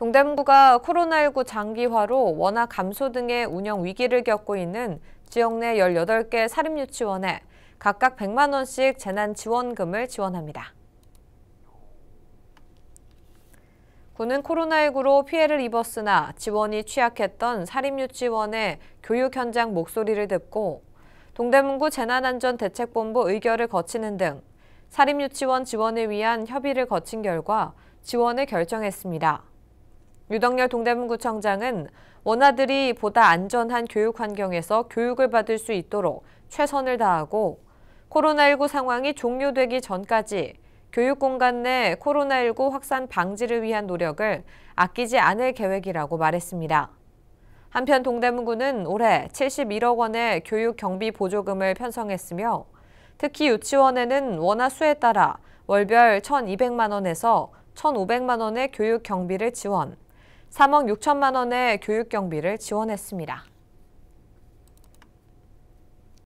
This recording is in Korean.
동대문구가 코로나19 장기화로 원화 감소 등의 운영 위기를 겪고 있는 지역 내 18개 사립유치원에 각각 100만 원씩 재난지원금을 지원합니다. 군은 코로나19로 피해를 입었으나 지원이 취약했던 사립유치원의 교육 현장 목소리를 듣고 동대문구 재난안전대책본부 의결을 거치는 등 사립유치원 지원을 위한 협의를 거친 결과 지원을 결정했습니다. 유덕열 동대문구청장은 원아들이 보다 안전한 교육 환경에서 교육을 받을 수 있도록 최선을 다하고 코로나19 상황이 종료되기 전까지 교육공간 내 코로나19 확산 방지를 위한 노력을 아끼지 않을 계획이라고 말했습니다. 한편 동대문구는 올해 71억 원의 교육 경비 보조금을 편성했으며 특히 유치원에는 원화 수에 따라 월별 1,200만 원에서 1,500만 원의 교육 경비를 지원, 3억 6천만 원의 교육 경비를 지원했습니다.